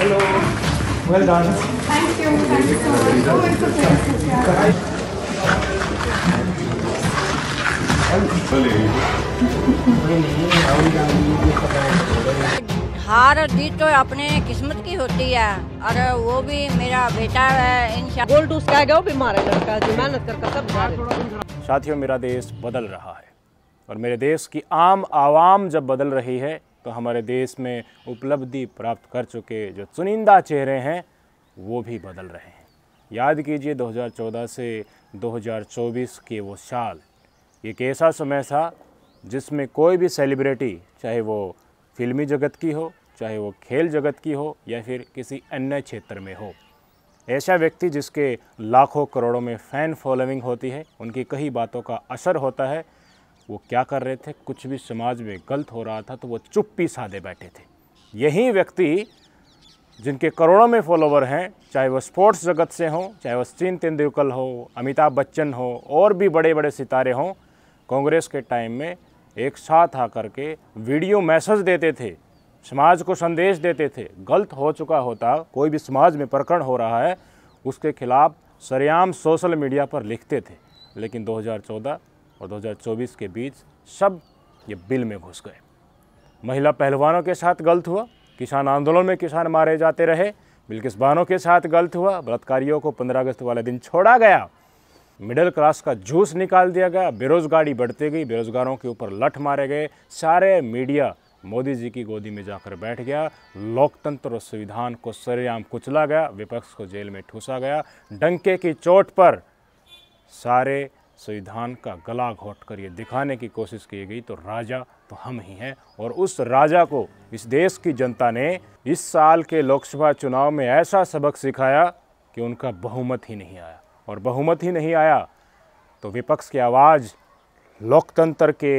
Hello. Well done. Thank you. Thank you so much. Oh, it's a pleasure. Yeah. हार जीत तो अपने किस्मत की होती है और वो भी मेरा बेटा है इन गोल्ड उसका गया बीमार है लड़का मेहनत सब साथियों मेरा देश बदल रहा है और मेरे देश की आम आवाम जब बदल रही है तो हमारे देश में उपलब्धि प्राप्त कर चुके जो चुनिंदा चेहरे हैं वो भी बदल रहे हैं याद कीजिए 2014 से 2024 के वो साल एक ऐसा समय था जिसमें कोई भी सेलिब्रिटी चाहे वो फिल्मी जगत की हो चाहे वो खेल जगत की हो या फिर किसी अन्य क्षेत्र में हो ऐसा व्यक्ति जिसके लाखों करोड़ों में फ़ैन फॉलोइंग होती है उनकी कई बातों का असर होता है वो क्या कर रहे थे कुछ भी समाज में गलत हो रहा था तो वो चुप्पी साधे बैठे थे यही व्यक्ति जिनके करोड़ों में फॉलोवर हैं चाहे वो स्पोर्ट्स जगत से हों चाहे वो सचिन तेंदुलकर हो अमिताभ बच्चन हो और भी बड़े बड़े सितारे हों कांग्रेस के टाइम में एक साथ आकर के वीडियो मैसेज देते थे समाज को संदेश देते थे गलत हो चुका होता कोई भी समाज में प्रकरण हो रहा है उसके खिलाफ सरेआम सोशल मीडिया पर लिखते थे लेकिन 2014 और 2024 के बीच सब ये बिल में घुस गए महिला पहलवानों के साथ गलत हुआ किसान आंदोलन में किसान मारे जाते रहे बिल्किस बानों के साथ गलत हुआ बलात्कारियों को 15 अगस्त वाले दिन छोड़ा गया मिडिल क्लास का जूस निकाल दिया गया बेरोजगारी बढ़ती गई बेरोजगारों के ऊपर लठ मारे गए सारे मीडिया मोदी जी की गोदी में जाकर बैठ गया लोकतंत्र और संविधान को सरेआम कुचला गया विपक्ष को जेल में ठूसा गया डंके की चोट पर सारे संविधान का गला घोट कर ये दिखाने की कोशिश की गई तो राजा तो हम ही हैं और उस राजा को इस देश की जनता ने इस साल के लोकसभा चुनाव में ऐसा सबक सिखाया कि उनका बहुमत ही नहीं आया और बहुमत ही नहीं आया तो विपक्ष की आवाज़ लोकतंत्र के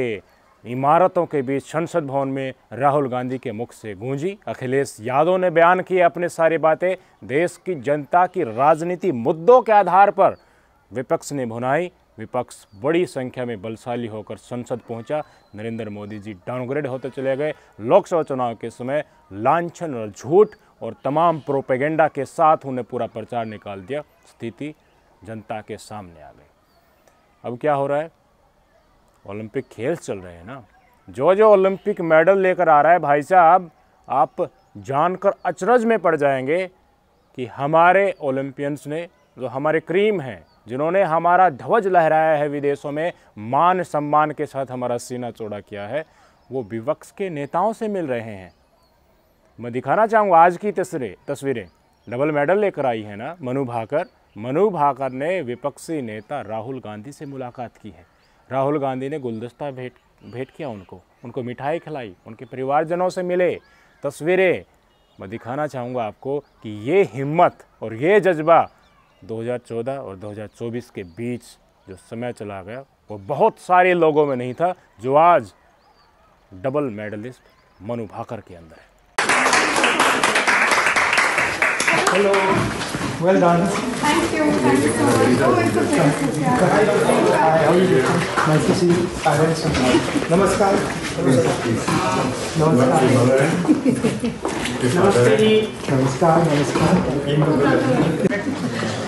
इमारतों के बीच संसद भवन में राहुल गांधी के मुख से गूंजी अखिलेश यादव ने बयान किए अपने सारी बातें देश की जनता की राजनीति मुद्दों के आधार पर विपक्ष ने भुनाई विपक्ष बड़ी संख्या में बलशाली होकर संसद पहुंचा नरेंद्र मोदी जी डाउनग्रेड होते चले गए लोकसभा चुनाव के समय लांछन और झूठ और तमाम प्रोपेगेंडा के साथ उन्हें पूरा प्रचार निकाल दिया स्थिति जनता के सामने आ गई अब क्या हो रहा है ओलंपिक खेल चल रहे हैं ना जो जो ओलंपिक मेडल लेकर आ रहा है भाई साहब आप जानकर अचरज में पड़ जाएंगे कि हमारे ओलंपियंस ने जो हमारे क्रीम हैं जिन्होंने हमारा ध्वज लहराया है विदेशों में मान सम्मान के साथ हमारा सीना चौड़ा किया है वो विपक्ष के नेताओं से मिल रहे हैं मैं दिखाना चाहूँगा आज की तस्वीरें तस्वीरें डबल मेडल लेकर आई है ना मनु भाकर मनु भाकर ने विपक्षी नेता राहुल गांधी से मुलाकात की है राहुल गांधी ने गुलदस्ता भेंट भेंट किया उनको उनको मिठाई खिलाई उनके परिवारजनों से मिले तस्वीरें मैं दिखाना चाहूँगा आपको कि ये हिम्मत और ये जज्बा 2014 और 2024 के बीच जो समय चला गया वो बहुत सारे लोगों में नहीं था जो आज डबल मेडलिस्ट मनु भाकर के अंदर है hello well done thank you thank you so much नमस्कार नमस्कार नमस्कार नमस्कार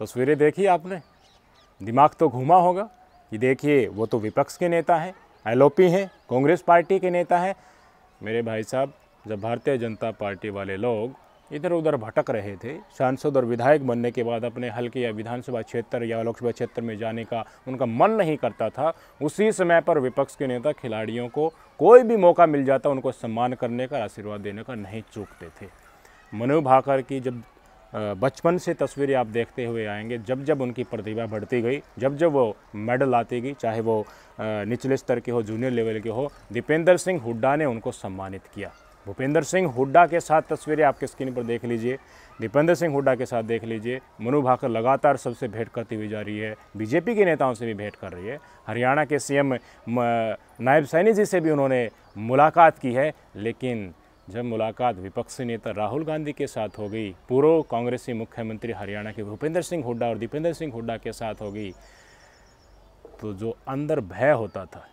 तस्वीरें तो देखी आपने दिमाग तो घूमा होगा कि देखिए वो तो विपक्ष के नेता हैं एल हैं कांग्रेस पार्टी के नेता हैं मेरे भाई साहब जब भारतीय जनता पार्टी वाले लोग इधर उधर भटक रहे थे सांसद और विधायक बनने के बाद अपने हल्के या विधानसभा क्षेत्र या लोकसभा क्षेत्र में जाने का उनका मन नहीं करता था उसी समय पर विपक्ष के नेता खिलाड़ियों को कोई भी मौका मिल जाता उनको सम्मान करने का आशीर्वाद देने का नहीं चूकते थे मनु भाकर की जब बचपन से तस्वीरें आप देखते हुए आएंगे जब जब उनकी प्रतिभा बढ़ती गई जब जब वो मेडल आती गई चाहे वो निचले स्तर के हो जूनियर लेवल के हो दीपेंद्र सिंह हुड्डा ने उनको सम्मानित किया भूपेंद्र सिंह हुड्डा के साथ तस्वीरें आपके स्क्रीन पर देख लीजिए दीपेंद्र सिंह हुड्डा के साथ देख लीजिए मनु भाकर लगातार सबसे भेंट करती हुई जा रही है बीजेपी के नेताओं से भी भेंट कर रही है हरियाणा के सीएम नायब सैनी जी से भी उन्होंने मुलाकात की है लेकिन जब मुलाकात विपक्षी नेता राहुल गांधी के साथ हो गई पूर्व कांग्रेसी मुख्यमंत्री हरियाणा के भूपेंद्र सिंह हुड्डा और दीपेंद्र सिंह हुड्डा के साथ हो गई तो जो अंदर भय होता था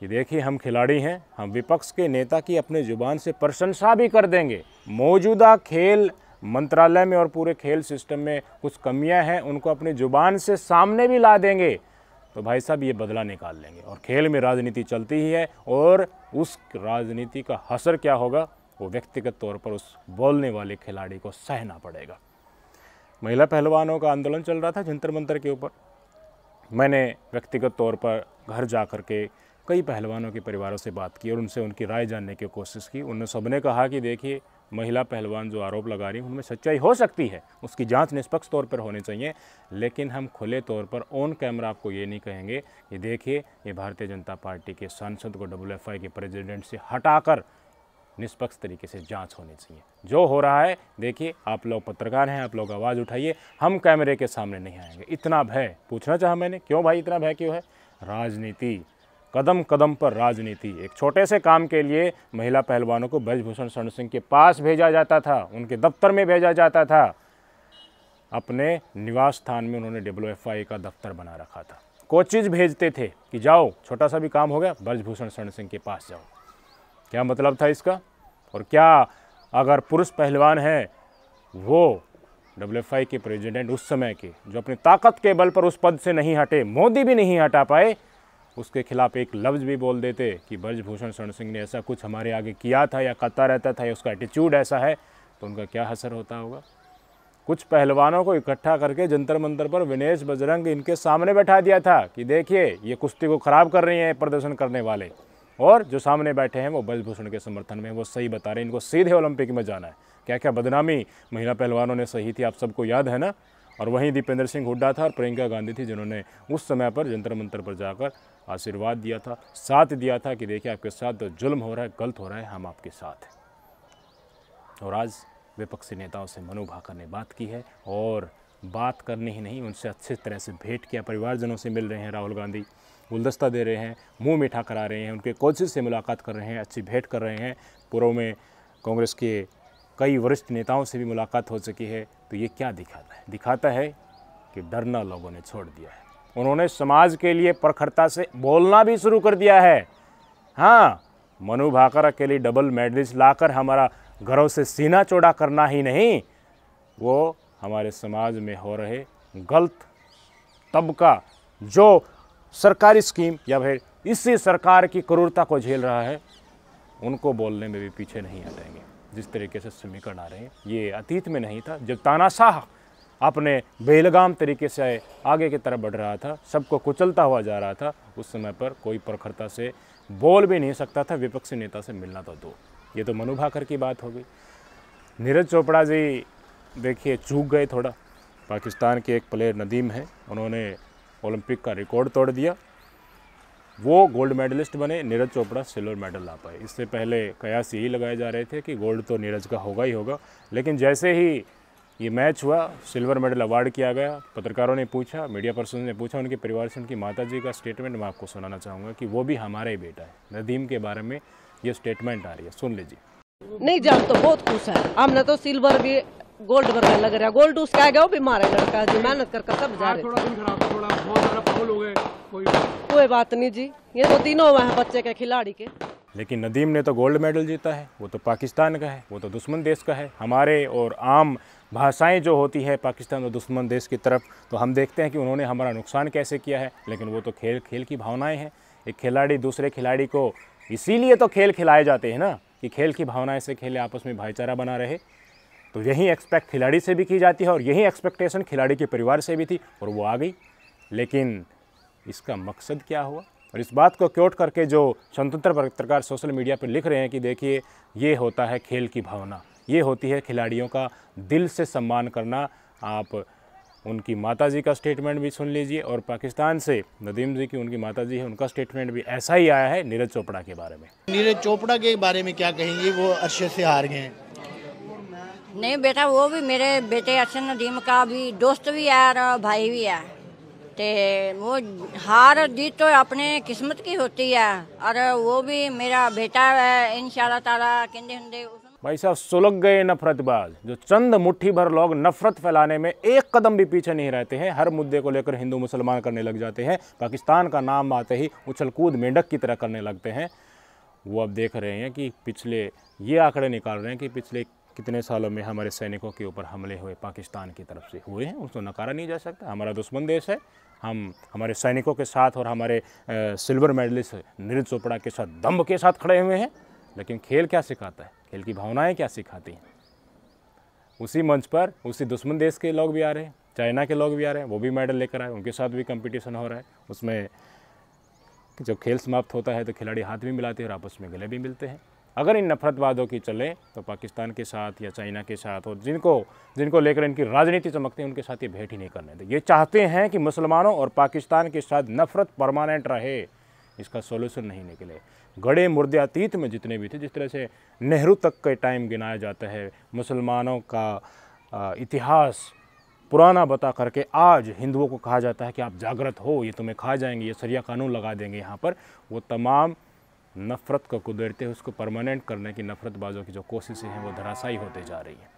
कि देखिए हम खिलाड़ी हैं हम विपक्ष के नेता की अपने जुबान से प्रशंसा भी कर देंगे मौजूदा खेल मंत्रालय में और पूरे खेल सिस्टम में कुछ कमियां हैं उनको अपनी जुबान से सामने भी ला देंगे तो भाई साहब ये बदला निकाल लेंगे और खेल में राजनीति चलती ही है और उस राजनीति का असर क्या होगा वो व्यक्तिगत तौर पर उस बोलने वाले खिलाड़ी को सहना पड़ेगा महिला पहलवानों का आंदोलन चल रहा था जंतर मंतर के ऊपर मैंने व्यक्तिगत तौर पर घर जा कर के कई पहलवानों के परिवारों से बात की और उनसे उनकी राय जानने की कोशिश की उन सबने कहा कि देखिए महिला पहलवान जो आरोप लगा रही हैं उनमें सच्चाई हो सकती है उसकी जांच निष्पक्ष तौर पर होनी चाहिए लेकिन हम खुले तौर पर ऑन कैमरा आपको ये नहीं कहेंगे कि देखिए ये भारतीय जनता पार्टी के सांसद को डब्ल्यू के प्रेजिडेंट से हटाकर निष्पक्ष तरीके से जांच होनी चाहिए जो हो रहा है देखिए आप लोग पत्रकार हैं आप लोग आवाज़ उठाइए हम कैमरे के सामने नहीं आएंगे इतना भय पूछना चाहा मैंने क्यों भाई इतना भय क्यों है राजनीति कदम कदम पर राजनीति एक छोटे से काम के लिए महिला पहलवानों को ब्रजभूषण शरण सिंह के पास भेजा जाता था उनके दफ्तर में भेजा जाता था अपने निवास स्थान में उन्होंने डब्ल्यू का दफ्तर बना रखा था कोचिज भेजते थे कि जाओ छोटा सा भी काम हो गया ब्रजभूषण शरण सिंह के पास जाओ क्या मतलब था इसका और क्या अगर पुरुष पहलवान है वो डब्ल्यू के प्रेसिडेंट उस समय के जो अपनी ताकत के बल पर उस पद से नहीं हटे मोदी भी नहीं हटा पाए उसके खिलाफ एक लफ्ज़ भी बोल देते कि ब्रजभूषण शरण सिंह ने ऐसा कुछ हमारे आगे किया था या करता रहता था या उसका एटीट्यूड ऐसा है तो उनका क्या असर होता होगा कुछ पहलवानों को इकट्ठा करके जंतर मंतर पर विनेश बजरंग इनके सामने बैठा दिया था कि देखिए ये कुश्ती को ख़राब कर रही हैं प्रदर्शन करने वाले और जो सामने बैठे हैं वो बलभूषण के समर्थन में वो सही बता रहे हैं इनको सीधे ओलंपिक में जाना है क्या क्या बदनामी महिला पहलवानों ने सही थी आप सबको याद है ना और वहीं दीपेंद्र सिंह हुड्डा था और प्रियंका गांधी थी जिन्होंने उस समय पर जंतर मंतर पर जाकर आशीर्वाद दिया था साथ दिया था कि देखिए आपके साथ तो जुल्म हो रहा है गलत हो रहा है हम आपके साथ हैं और आज विपक्षी नेताओं से मनु भाकर ने बात की है और बात करनी ही नहीं उनसे अच्छे तरह से भेंट किया परिवारजनों से मिल रहे हैं राहुल गांधी गुलदस्ता दे रहे हैं मुंह मीठा करा रहे हैं उनके कोचिज से मुलाकात कर रहे हैं अच्छी भेंट कर रहे हैं पूर्व में कांग्रेस के कई वरिष्ठ नेताओं से भी मुलाकात हो चुकी है तो ये क्या दिखाता है दिखाता है कि डरना लोगों ने छोड़ दिया है उन्होंने समाज के लिए प्रखरता से बोलना भी शुरू कर दिया है हाँ मनु भाकर अकेले डबल मेडलिस्ट लाकर हमारा घरों से सीना चौड़ा करना ही नहीं वो हमारे समाज में हो रहे गलत तबका जो सरकारी स्कीम या फिर इसी सरकार की क्रूरता को झेल रहा है उनको बोलने में भी पीछे नहीं आ जाएंगे जिस तरीके से समीकरण आ रहे हैं ये अतीत में नहीं था जब तानाशाह अपने बेलगाम तरीके से आगे की तरफ बढ़ रहा था सबको कुचलता हुआ जा रहा था उस समय पर कोई प्रखरता से बोल भी नहीं सकता था विपक्षी नेता से मिलना तो दो ये तो मनु भाकर की बात हो गई नीरज चोपड़ा जी देखिए चूक गए थोड़ा पाकिस्तान के एक प्लेयर नदीम हैं उन्होंने ओलंपिक का रिकॉर्ड तोड़ दिया वो गोल्ड मेडलिस्ट बने नीरज चोपड़ा सिल्वर मेडल ला पाए इससे पहले कयास यही लगाए जा रहे थे कि गोल्ड तो नीरज का होगा ही होगा लेकिन जैसे ही ये मैच हुआ सिल्वर मेडल अवार्ड किया गया पत्रकारों ने पूछा मीडिया पर्सन ने पूछा उनके परिवार से उनकी माता जी का स्टेटमेंट मैं आपको सुनाना चाहूँगा कि वो भी हमारा ही बेटा है नदीम के बारे में ये स्टेटमेंट आ रही है सुन लीजिए नहीं जान तो बहुत खुश है हमने तो सिल्वर भी गोल्ड वर्कर लग रहा है गोल्ड आ गया वो बीमार है लड़का जी मेहनत कर कर सब जा रहे कोई बात नहीं जी ये तो तीनों हुए हैं बच्चे के खिलाड़ी के लेकिन नदीम ने तो गोल्ड मेडल जीता है वो तो पाकिस्तान का है वो तो दुश्मन देश का है हमारे और आम भाषाएं जो होती है पाकिस्तान और दुश्मन देश की तरफ तो हम देखते हैं कि उन्होंने हमारा नुकसान कैसे किया है लेकिन वो तो खेल खेल की भावनाएं हैं एक खिलाड़ी दूसरे खिलाड़ी को इसीलिए तो खेल खिलाए जाते हैं ना कि खेल की भावनाएं से खेले आपस में भाईचारा बना रहे तो यही एक्सपेक्ट खिलाड़ी से भी की जाती है और यही एक्सपेक्टेशन खिलाड़ी के परिवार से भी थी और वो आ गई लेकिन इसका मकसद क्या हुआ और इस बात को क्योट करके जो स्वतंत्र पत्रकार सोशल मीडिया पर लिख रहे हैं कि देखिए ये होता है खेल की भावना ये होती है खिलाड़ियों का दिल से सम्मान करना आप उनकी माताजी का स्टेटमेंट भी सुन लीजिए और पाकिस्तान से नदीम जी की उनकी माताजी है उनका स्टेटमेंट भी ऐसा ही आया है नीरज चोपड़ा के बारे में नीरज चोपड़ा के बारे में क्या कहेंगे वो अरशद से हार गए हैं नहीं बेटा वो भी मेरे बेटे अर्शन नदीम का भी दोस्त भी है और भाई भी है ते वो हार जीत तो अपने किस्मत की होती है और वो भी मेरा बेटा है इन ताला कहते भाई साहब सुलग गए नफरतबाज जो चंद मुट्ठी भर लोग नफरत फैलाने में एक कदम भी पीछे नहीं रहते हैं हर मुद्दे को लेकर हिंदू मुसलमान करने लग जाते हैं पाकिस्तान का नाम आते ही उछल कूद मेंढक की तरह करने लगते हैं वो अब देख रहे हैं कि पिछले ये आंकड़े निकाल रहे हैं कि पिछले कितने सालों में हमारे सैनिकों के ऊपर हमले हुए पाकिस्तान की तरफ से हुए हैं उसको नकारा नहीं जा सकता हमारा दुश्मन देश है हम हमारे सैनिकों के साथ और हमारे सिल्वर मेडलिस्ट नीरज चोपड़ा के साथ दम्भ के साथ खड़े हुए हैं लेकिन खेल क्या सिखाता है खेल की भावनाएं क्या सिखाती हैं उसी मंच पर उसी दुश्मन देश के लोग भी आ रहे हैं चाइना के लोग भी आ रहे हैं वो भी मेडल लेकर आए उनके साथ भी कंपटीशन हो रहा है उसमें जब खेल समाप्त होता है तो खिलाड़ी हाथ भी मिलाते हैं और आपस में गले भी मिलते हैं अगर इन नफरतवादों की चले तो पाकिस्तान के साथ या चाइना के साथ और जिनको जिनको लेकर इनकी राजनीति चमकती है उनके साथ ये भेंट ही नहीं करने दे ये चाहते हैं कि मुसलमानों और पाकिस्तान के साथ नफरत परमानेंट रहे इसका सोल्यूशन नहीं निकले गड़े मुर्दे अतीत में जितने भी थे जिस तरह से नेहरू तक के टाइम गिनाया जाता है मुसलमानों का इतिहास पुराना बता करके आज हिंदुओं को कहा जाता है कि आप जागृत हो ये तुम्हें खा जाएंगे ये सरिया कानून लगा देंगे यहाँ पर वो तमाम नफ़रत को कुदरते हुए उसको परमानेंट करने की नफ़रतबाजों की जो कोशिशें हैं वो धराशाई होते जा रही हैं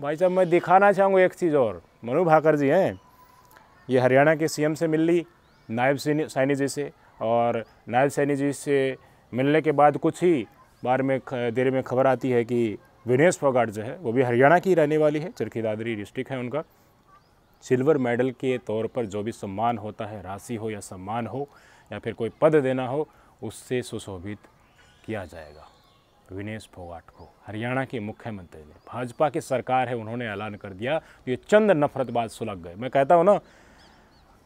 भाई साहब मैं दिखाना चाहूँगा एक चीज़ और मनु भाकर जी हैं ये हरियाणा के सीएम से मिल ली नायब सैनी जी से और नायब सैनी जी से मिलने के बाद कुछ ही बार में देर में खबर आती है कि विनेश फोगाट जो है वो भी हरियाणा की रहने वाली है चरखी दादरी डिस्ट्रिक्ट है उनका सिल्वर मेडल के तौर पर जो भी सम्मान होता है राशि हो या सम्मान हो या फिर कोई पद देना हो उससे सुशोभित किया जाएगा विनेश फोगाट को हरियाणा के मुख्यमंत्री ने भाजपा की सरकार है उन्होंने ऐलान कर दिया तो ये चंद नफरत बाद सुलग गए मैं कहता हूँ ना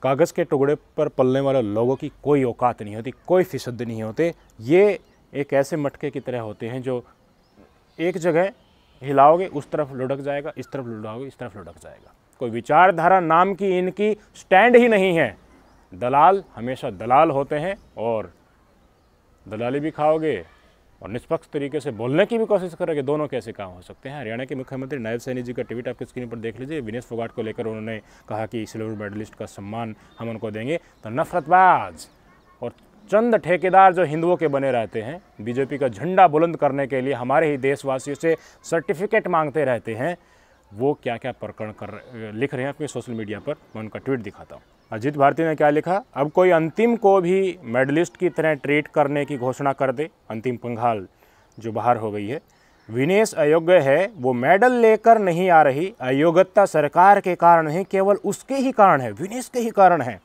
कागज़ के टुकड़े पर पलने वाले लोगों की कोई औकात नहीं होती कोई फिसद नहीं होते ये एक ऐसे मटके की तरह होते हैं जो एक जगह हिलाओगे उस तरफ लुढ़क जाएगा इस तरफ लुढ़ाओगे इस तरफ लुढ़क जाएगा कोई विचारधारा नाम की इनकी स्टैंड ही नहीं है दलाल हमेशा दलाल होते हैं और दलाली भी खाओगे और निष्पक्ष तरीके से बोलने की भी कोशिश करोगे दोनों कैसे काम हो सकते हैं हरियाणा के मुख्यमंत्री नायब सैनी जी का ट्वीट आपकी स्क्रीन पर देख लीजिए विनेश फोगाट को लेकर उन्होंने कहा कि सिल्वर मेडलिस्ट का सम्मान हम उनको देंगे तो नफरतबाज और चंद ठेकेदार जो हिंदुओं के बने रहते हैं बीजेपी का झंडा बुलंद करने के लिए हमारे ही देशवासियों से सर्टिफिकेट मांगते रहते हैं वो क्या क्या प्रकरण कर लिख रहे हैं अपने सोशल मीडिया पर मैं उनका ट्वीट दिखाता हूँ अजीत भारती ने क्या लिखा अब कोई अंतिम को भी मेडलिस्ट की तरह ट्रीट करने की घोषणा कर दे अंतिम पंघाल जो बाहर हो गई है विनेश अयोग्य है वो मेडल लेकर नहीं आ रही अयोग्यता सरकार के कारण है केवल उसके ही कारण है विनेश के ही कारण है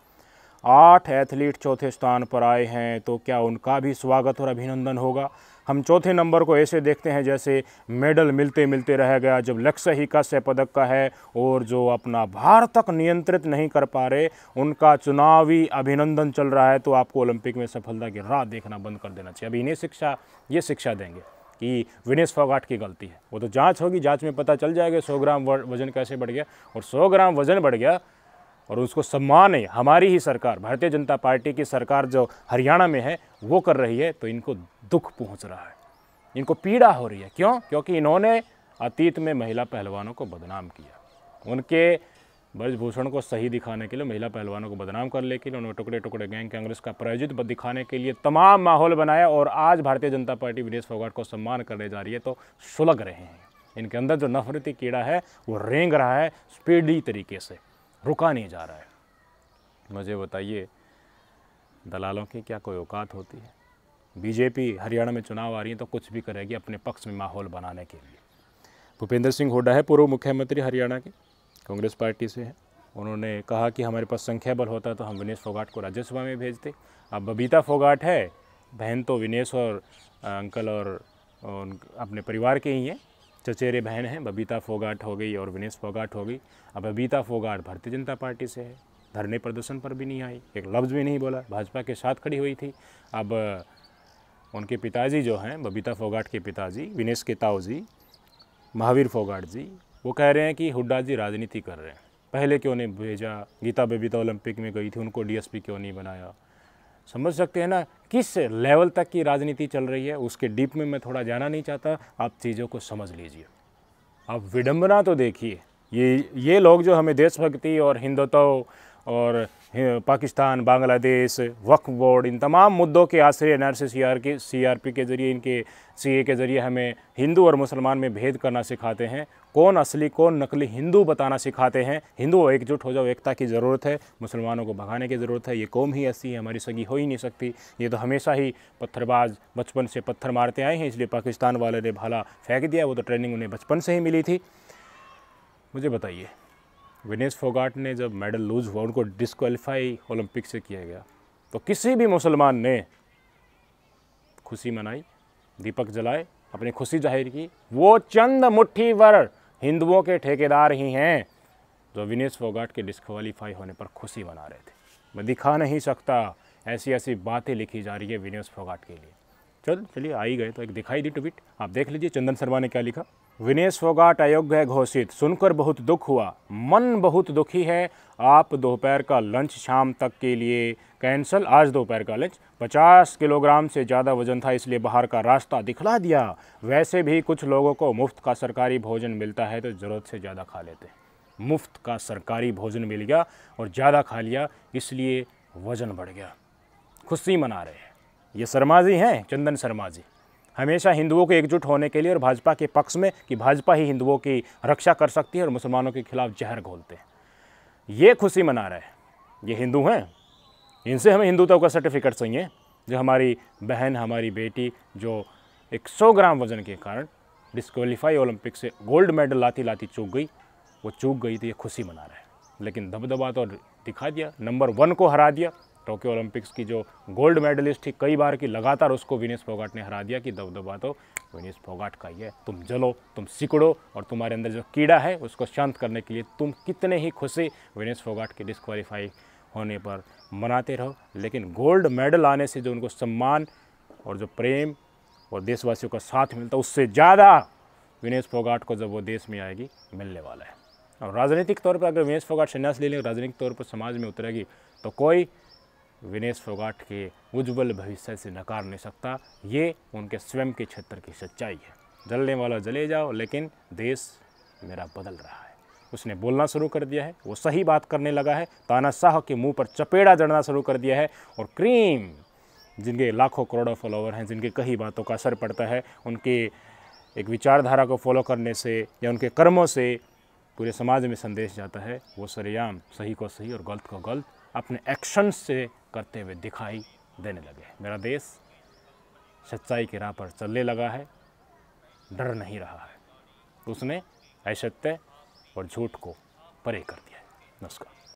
आठ एथलीट चौथे स्थान पर आए हैं तो क्या उनका भी स्वागत और अभिनंदन होगा हम चौथे नंबर को ऐसे देखते हैं जैसे मेडल मिलते मिलते रह गया जब लक्ष्य ही कस्य पदक का है और जो अपना भार तक नियंत्रित नहीं कर पा रहे उनका चुनावी अभिनंदन चल रहा है तो आपको ओलंपिक में सफलता की राह देखना बंद कर देना चाहिए अभी इन्हें शिक्षा ये शिक्षा देंगे कि विनेश फोगाट की गलती है वो तो जाँच होगी जाँच में पता चल जाएगा सौ ग्राम वजन कैसे बढ़ गया और सौ ग्राम वजन बढ़ गया और उसको सम्मान है हमारी ही सरकार भारतीय जनता पार्टी की सरकार जो हरियाणा में है वो कर रही है तो इनको दुख पहुंच रहा है इनको पीड़ा हो रही है क्यों क्योंकि इन्होंने अतीत में महिला पहलवानों को बदनाम किया उनके ब्रजभूषण को सही दिखाने के लिए महिला पहलवानों को बदनाम करने के लिए उन्होंने टुकड़े टुकड़े गैंग कांग्रेस का प्रायोजित दिखाने के लिए तमाम माहौल बनाया और आज भारतीय जनता पार्टी विनेश फोगाट को सम्मान करने जा रही है तो सुलग रहे हैं इनके अंदर जो नफरती कीड़ा है वो रेंग रहा है स्पीडी तरीके से रुका नहीं जा रहा है मुझे बताइए दलालों की क्या कोई औकात होती है बीजेपी हरियाणा में चुनाव आ रही है तो कुछ भी करेगी अपने पक्ष में माहौल बनाने के लिए भूपेंद्र सिंह हुड्डा है पूर्व मुख्यमंत्री हरियाणा के कांग्रेस पार्टी से हैं उन्होंने कहा कि हमारे पास संख्या बल होता तो हम विनेश फोगाट को राज्यसभा में भेजते अब बबीता फोगाट है बहन तो विनेश और अंकल और, उन अपने परिवार के ही हैं चचेरे बहन हैं बबीता फोगाट हो गई और विनेश फोगाट हो गई अब बबीता फोगाट भारतीय जनता पार्टी से है धरने प्रदर्शन पर भी नहीं आई एक लफ्ज़ भी नहीं बोला भाजपा के साथ खड़ी हुई थी अब उनके पिताजी जो हैं बबीता फोगाट के पिताजी विनेश केताव जी महावीर फोगाट जी वो कह रहे हैं कि हुड्डा जी राजनीति कर रहे हैं पहले क्यों नहीं भेजा गीता बबीता ओलंपिक में गई थी उनको डीएसपी क्यों नहीं बनाया समझ सकते हैं ना किस लेवल तक की राजनीति चल रही है उसके डीप में मैं थोड़ा जाना नहीं चाहता आप चीज़ों को समझ लीजिए आप विडम्बना तो देखिए ये ये लोग जो हमें देशभक्ति और हिंदुत्व और पाकिस्तान बांग्लादेश वक्फ बोर्ड इन तमाम मुद्दों के आश्रय एन आर सी के सी आर पी के ज़रिए इनके सी ए के ज़रिए हमें हिंदू और मुसलमान में भेद करना सिखाते हैं कौन असली कौन नकली हिंदू बताना सिखाते हैं हिंदू एकजुट हो जाओ एकता की ज़रूरत है मुसलमानों को भगाने की ज़रूरत है ये कौम ही ऐसी है हमारी सगी हो ही नहीं सकती ये तो हमेशा ही पत्थरबाज बचपन से पत्थर मारते आए हैं इसलिए पाकिस्तान वाले ने भाला फेंक दिया वो तो ट्रेनिंग उन्हें बचपन से ही मिली थी मुझे बताइए विनेश फोगाट ने जब मेडल लूज़ हुआ उनको डिसक्वालीफाई ओलंपिक से किया गया तो किसी भी मुसलमान ने खुशी मनाई दीपक जलाए अपनी खुशी जाहिर की वो चंद मुट्ठी वर हिंदुओं के ठेकेदार ही हैं जो विनेश फोगाट के डिस्कवालीफाई होने पर खुशी मना रहे थे मैं दिखा नहीं सकता ऐसी ऐसी बातें लिखी जा रही है विनेश फोगाट के लिए चल चलिए आई गए तो एक दिखाई दी ट्वीट आप देख लीजिए चंदन शर्मा ने क्या लिखा विनेश फोगाट अयोग्य घोषित सुनकर बहुत दुख हुआ मन बहुत दुखी है आप दोपहर का लंच शाम तक के लिए कैंसल आज दोपहर का लंच 50 किलोग्राम से ज़्यादा वजन था इसलिए बाहर का रास्ता दिखला दिया वैसे भी कुछ लोगों को मुफ्त का सरकारी भोजन मिलता है तो ज़रूरत से ज़्यादा खा लेते हैं मुफ्त का सरकारी भोजन मिल गया और ज़्यादा खा लिया इसलिए वज़न बढ़ गया खुशी मना रहे हैं ये शर्मा जी हैं चंदन शर्मा जी हमेशा हिंदुओं के एकजुट होने के लिए और भाजपा के पक्ष में कि भाजपा ही हिंदुओं की रक्षा कर सकती है और मुसलमानों के खिलाफ जहर घोलते हैं ये खुशी मना रहे हैं ये हिंदू हैं इनसे हमें हिंदुत्व का सर्टिफिकेट चाहिए जो हमारी बहन हमारी बेटी जो 100 ग्राम वजन के कारण डिस्कवालीफाई ओलंपिक से गोल्ड मेडल लाती लाती चूक गई वो चूक गई तो ये खुशी मना रहे हैं लेकिन दबदबा तो दिखा दिया नंबर वन को हरा दिया टोक्यो ओलंपिक्स की जो गोल्ड मेडलिस्ट थी कई बार की लगातार उसको विनेश फोगाट ने हरा दिया कि दबदबा तो विनेश फोगाट का ही है तुम जलो तुम सिकड़ो और तुम्हारे अंदर जो कीड़ा है उसको शांत करने के लिए तुम कितने ही खुशी विनेश फोगाट के डिस्कवालीफाई होने पर मनाते रहो लेकिन गोल्ड मेडल आने से जो उनको सम्मान और जो प्रेम और देशवासियों का साथ मिलता उससे ज़्यादा विनेश फोगाट को जब वो देश में आएगी मिलने वाला है और राजनीतिक तौर पर अगर विनेश फोगाट संन्यास ले लें राजनीतिक तौर पर समाज में उतरेगी तो कोई विनेश फोगाट के उज्जवल भविष्य से नकार नहीं सकता ये उनके स्वयं के क्षेत्र की सच्चाई है जलने वाला जले जाओ लेकिन देश मेरा बदल रहा है उसने बोलना शुरू कर दिया है वो सही बात करने लगा है तानाशाह के मुंह पर चपेड़ा जड़ना शुरू कर दिया है और क्रीम जिनके लाखों करोड़ों फॉलोवर हैं जिनके कई बातों का असर पड़ता है उनके एक विचारधारा को फॉलो करने से या उनके कर्मों से पूरे समाज में संदेश जाता है वो सरेआम सही को सही और गलत को गलत अपने एक्शन से करते हुए दिखाई देने लगे मेरा देश सच्चाई की राह पर चलने लगा है डर नहीं रहा है उसने असत्य और झूठ को परे कर दिया है नमस्कार